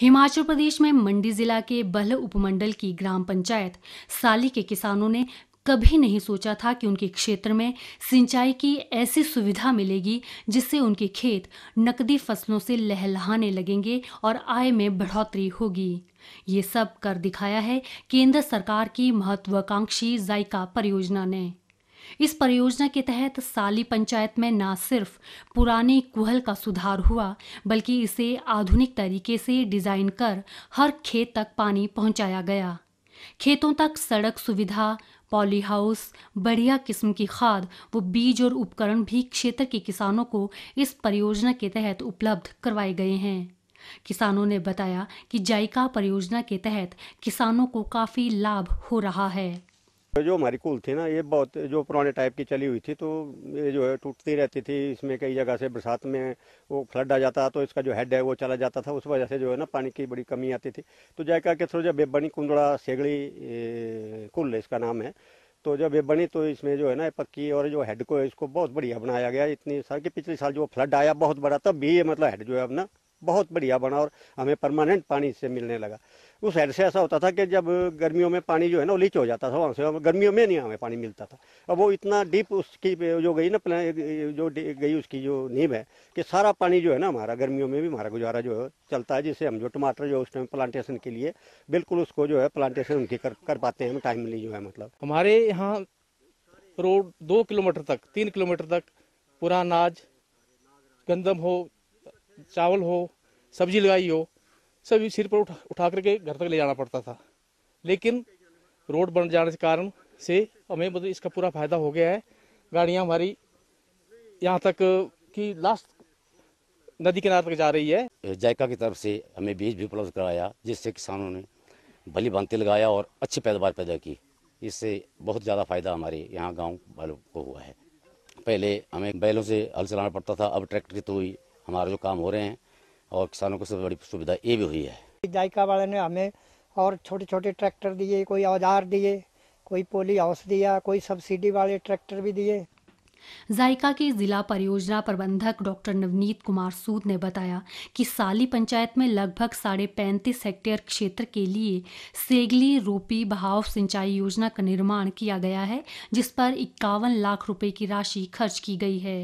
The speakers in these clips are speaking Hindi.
हिमाचल प्रदेश में मंडी जिला के बल्ह उपमंडल की ग्राम पंचायत साली के किसानों ने कभी नहीं सोचा था कि उनके क्षेत्र में सिंचाई की ऐसी सुविधा मिलेगी जिससे उनके खेत नकदी फसलों से लहलहाने लगेंगे और आय में बढ़ोतरी होगी ये सब कर दिखाया है केंद्र सरकार की महत्वाकांक्षी जायका परियोजना ने इस परियोजना के तहत साली पंचायत में न सिर्फ पुराने कुहल का सुधार हुआ बल्कि इसे आधुनिक तरीके से डिजाइन कर हर खेत तक पानी पहुंचाया गया खेतों तक सड़क सुविधा पॉली हाउस बढ़िया किस्म की खाद व बीज और उपकरण भी क्षेत्र के किसानों को इस परियोजना के तहत उपलब्ध करवाए गए हैं किसानों ने बताया कि जायका परियोजना के तहत किसानों को काफ़ी लाभ हो रहा है तो जो हमारी कुल थी ना ये बहुत जो पुराने टाइप की चली हुई थी तो ये जो है टूटती रहती थी इसमें कई जगह से बरसात में वो फ्लड आ जाता तो इसका जो हेड है वो चला जाता था उस वजह से जो है ना पानी की बड़ी कमी आती थी तो जायका के थ्रो जब बेबनी कुंदड़ा सेगड़ी कुल इसका नाम है तो जब ये बनी तो इसमें जो है ना पक्की और जो हेड को इसको बहुत बढ़िया बनाया गया इतनी साल के पिछले साल जो फ्लड आया बहुत बड़ा तब भी ये मतलब हेड जो है अपना बहुत बढ़िया बना और हमें परमानेंट पानी इससे मिलने लगा उस साइड से ऐसा होता था कि जब गर्मियों में पानी जो है ना लीच हो जाता था वहाँ से गर्मियों में नहीं हमें पानी मिलता था अब वो इतना डीप उसकी जो गई ना जो गई उसकी जो नींब है कि सारा पानी जो है ना हमारा गर्मियों में भी हमारा गुजारा जो है चलता है जिससे हम जो टमाटर जो उस टाइम प्लांटेशन के लिए बिल्कुल उसको जो है प्लांटेशन उनकी कर, कर पाते हैं टाइमली जो है मतलब हमारे यहाँ रोड दो किलोमीटर तक तीन किलोमीटर तक पूरा अनाज गंदम हो चावल हो सब्जी लगाई हो सभी सिर पर उठा उठा करके घर तक ले जाना पड़ता था लेकिन रोड बन जाने के कारण से हमें मतलब इसका पूरा फायदा हो गया है गाड़ियाँ हमारी यहाँ तक कि लास्ट नदी किनारे तक जा रही है जायका की तरफ से हमें बीज भी उपलब्ध कराया जिससे किसानों ने भली भांति लगाया और अच्छी पैदावार पैदा की इससे बहुत ज़्यादा फायदा हमारे यहाँ गाँव वालों को हुआ है पहले हमें बैलों से हल चलाना पड़ता था अब ट्रैक्टर की तो हुई हमारे जो काम हो रहे हैं और किसानों को सबसे बड़ी सुविधा ये भी हुई है जायका वाले ने हमें और छोटे छोटे ट्रैक्टर दिए कोई औजार दिए कोई पोली हाउस दिया कोई सब्सिडी वाले ट्रैक्टर भी दिए जायका के जिला परियोजना प्रबंधक डॉक्टर नवनीत कुमार सूद ने बताया कि साली पंचायत में लगभग साढ़े पैंतीस हेक्टेयर क्षेत्र के लिए सेगली रूपी बहाव सिंचाई योजना का निर्माण किया गया है जिस पर इक्यावन लाख रुपए की राशि खर्च की गई है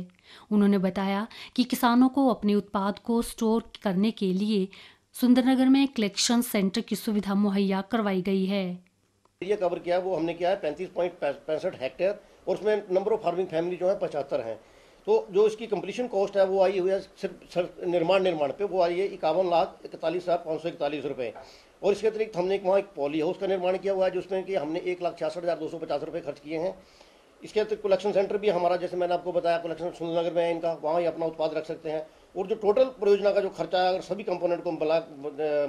उन्होंने बताया कि किसानों को अपने उत्पाद को स्टोर करने के लिए सुंदरनगर में कलेक्शन सेंटर की सुविधा मुहैया करवाई गई है ये कवर किया वो हमने किया है पैंतीस पॉइंट पैंसठ हेक्टेयर और उसमें नंबर ऑफ फार्मिंग फैमिली जो है पचहत्तर है तो जो इसकी कम्पलीशन कॉस्ट है वो आई हुई है सिर्फ सर निर्माण निर्माण पे वो आई है इक्यावन लाख इकतालीस हज़ार पाँच सौ इकतालीस रुपये और इसके अतिरिक्त हमने एक वहाँ एक पॉली हाउस का निर्माण किया हुआ है जिसमें कि हमने एक लाख छियासठ हज़ार दो सौ पचास रुपये खर्च किए हैं इसके अंदर कलेक्शन सेंटर भी हमारा जैसे मैंने आपको बताया कलेक्शन सुंदरनगर में है इनका वहाँ ही अपना उत्पाद रख सकते हैं और जो टोटल परियोजना का जो खर्चा है अगर सभी कंपोनेंट को मिला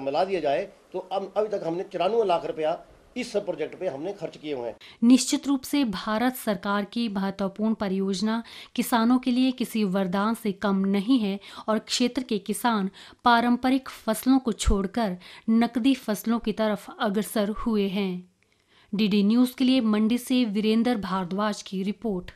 मिला दिया जाए तो अब अभी तक हमने चौरानवे लाख रुपया इस सब प्रोजेक्ट पे हमने खर्च किए हुए हैं निश्चित रूप से भारत सरकार की महत्वपूर्ण परियोजना किसानों के लिए किसी वरदान से कम नहीं है और क्षेत्र के किसान पारंपरिक फसलों को छोड़कर नकदी फसलों की तरफ अग्रसर हुए हैं डीडी न्यूज के लिए मंडी से वीरेंद्र भारद्वाज की रिपोर्ट